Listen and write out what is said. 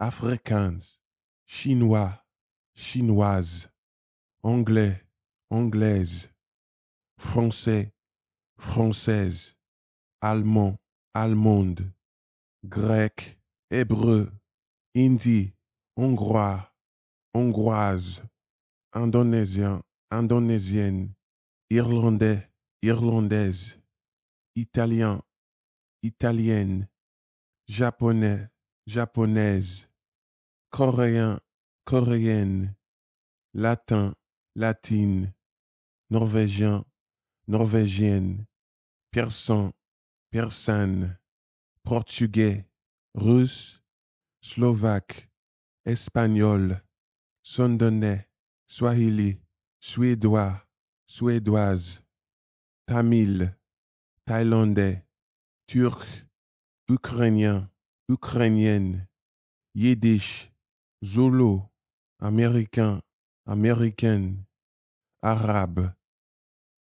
africains, chinois, chinoise, anglais, anglaise, français, française, allemand, allemande, grec, hébreu, hindi, hongrois, hongroise, indonésien, indonésienne, irlandais, irlandaise, italien, italienne, japonais, japonaise, coréen, coréenne, latin, latine, norvégien, norvégienne, persan, persane, portugais, russe, slovaque, espagnol, sondonais, swahili, suédois, suédoise, tamil, thaïlandais, turc, ukrainien, ukrainienne, yiddish, zolo, américain, américaine, arabe,